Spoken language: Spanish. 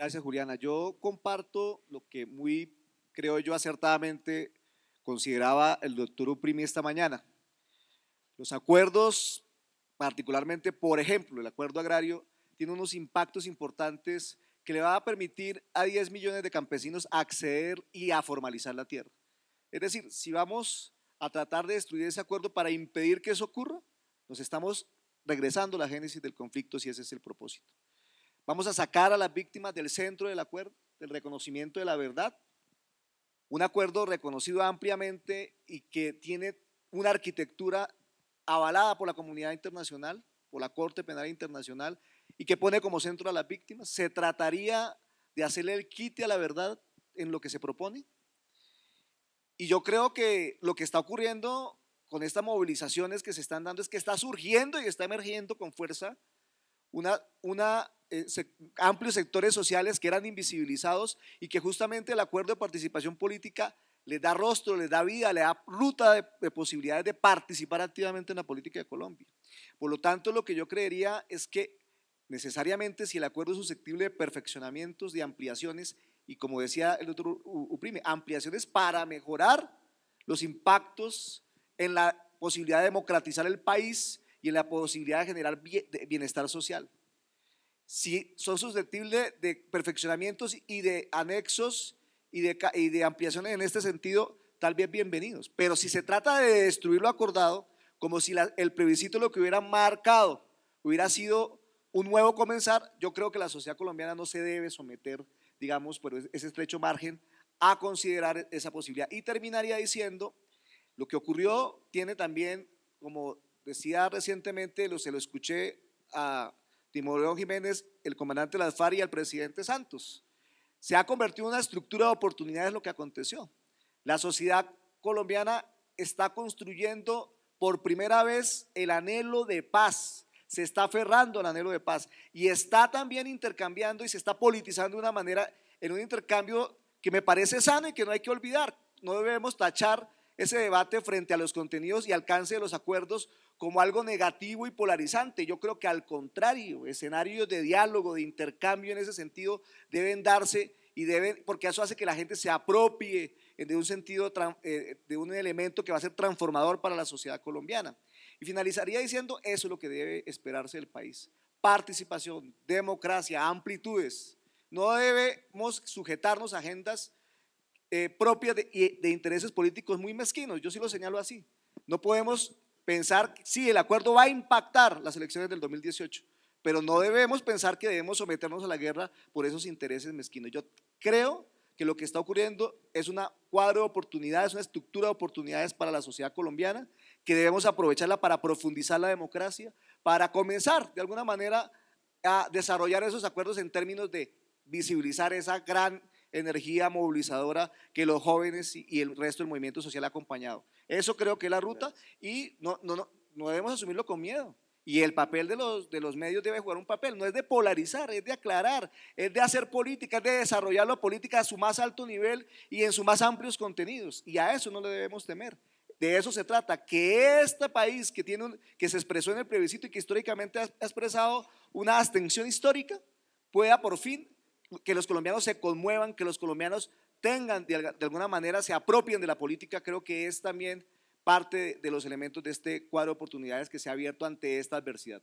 Gracias, Juliana. Yo comparto lo que muy, creo yo, acertadamente consideraba el doctor Uprimi esta mañana. Los acuerdos, particularmente, por ejemplo, el acuerdo agrario, tiene unos impactos importantes que le va a permitir a 10 millones de campesinos acceder y a formalizar la tierra. Es decir, si vamos a tratar de destruir ese acuerdo para impedir que eso ocurra, nos estamos regresando a la génesis del conflicto si ese es el propósito. Vamos a sacar a las víctimas del centro del acuerdo, del reconocimiento de la verdad. Un acuerdo reconocido ampliamente y que tiene una arquitectura avalada por la comunidad internacional, por la Corte Penal Internacional, y que pone como centro a las víctimas. ¿Se trataría de hacerle el quite a la verdad en lo que se propone? Y yo creo que lo que está ocurriendo con estas movilizaciones que se están dando es que está surgiendo y está emergiendo con fuerza una, eh, amplios sectores sociales que eran invisibilizados y que justamente el acuerdo de participación política les da rostro, les da vida, les da ruta de, posibilidades de participar activamente en la política de Colombia. Por lo tanto, lo que yo creería es que necesariamente si el acuerdo es susceptible de perfeccionamientos, de ampliaciones, y como decía el doctor Uprime, ampliaciones para mejorar los impactos en la posibilidad de democratizar el país y en la posibilidad de generar bienestar social. Si son susceptibles de perfeccionamientos y de anexos y de, de ampliaciones en este sentido, tal vez bienvenidos. Pero si se trata de destruir lo acordado, como si el previsito lo que hubiera marcado hubiera sido un nuevo comenzar, yo creo que la sociedad colombiana no se debe someter, digamos, por ese estrecho margen a considerar esa posibilidad. Y terminaría diciendo, lo que ocurrió tiene también como Decía recientemente, lo, se lo escuché a Timoteo Jiménez, el comandante de las FARC y al presidente Santos. Se ha convertido en una estructura de oportunidades lo que aconteció. La sociedad colombiana está construyendo por primera vez el anhelo de paz, se está aferrando al anhelo de paz y está también intercambiando y se está politizando de una manera, en un intercambio que me parece sano y que no hay que olvidar. No debemos tachar ese debate frente a los contenidos y alcance de los acuerdos como algo negativo y polarizante. Yo creo que al contrario, escenarios de diálogo, de intercambio en ese sentido deben darse y deben, porque eso hace que la gente se apropie de un sentido, eh, de un elemento que va a ser transformador para la sociedad colombiana. Y finalizaría diciendo, eso es lo que debe esperarse del país. Participación, democracia, amplitudes. No debemos sujetarnos a agendas eh, propia propias de, de intereses políticos muy mezquinos. Yo sí lo señalo así. No podemos pensar, sí, el acuerdo va a impactar las elecciones del 2018, pero no debemos pensar que debemos someternos a la guerra por esos intereses mezquinos. Yo creo que lo que está ocurriendo es una cuadro de oportunidades, una estructura de oportunidades para la sociedad colombiana, que debemos aprovecharla para profundizar la democracia, para comenzar de alguna manera a desarrollar esos acuerdos en términos de visibilizar esa gran energía movilizadora que los jóvenes y el resto del movimiento social ha acompañado. Eso creo que es la ruta y no, no, no, no debemos asumirlo con miedo. Y el papel de los, de los medios debe jugar un papel, no es de polarizar, es de aclarar, es de hacer política, es de desarrollar la política a su más alto nivel y en sus más amplios contenidos. Y a eso no le debemos temer. De eso se trata, que este país que, tiene que se expresó en el plebiscito y que históricamente ha expresado una abstención histórica, pueda por fin que los colombianos se conmuevan, que los colombianos tengan, de, alguna manera, se apropien de la política, creo que es también parte de los elementos de este cuadro de oportunidades que se ha abierto ante esta adversidad.